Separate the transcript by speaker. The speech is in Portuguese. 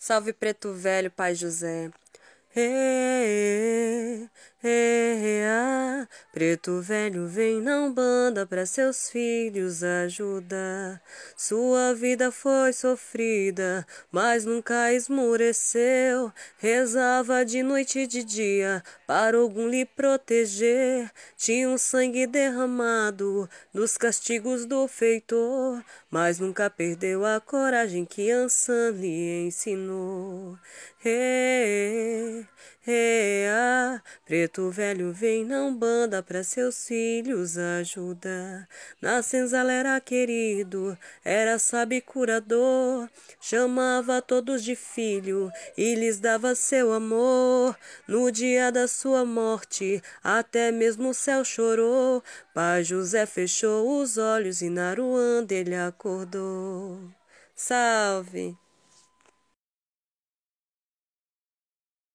Speaker 1: Salve preto velho, pai José.
Speaker 2: Ei, Preto velho vem na banda para seus filhos ajudar. Sua vida foi sofrida, mas nunca esmoreceu. Rezava de noite e de dia para algum lhe proteger. Tinha um sangue derramado nos castigos do feitor, mas nunca perdeu a coragem que Ansan lhe ensinou. Hey, Ea, preto velho vem na banda para seus filhos ajudar. Na senzala era querido, era sabe curador, chamava todos de filho e lhes dava seu amor. No dia da sua morte, até mesmo o céu chorou. Pai José fechou os olhos e na Ruanda ele acordou. Salve!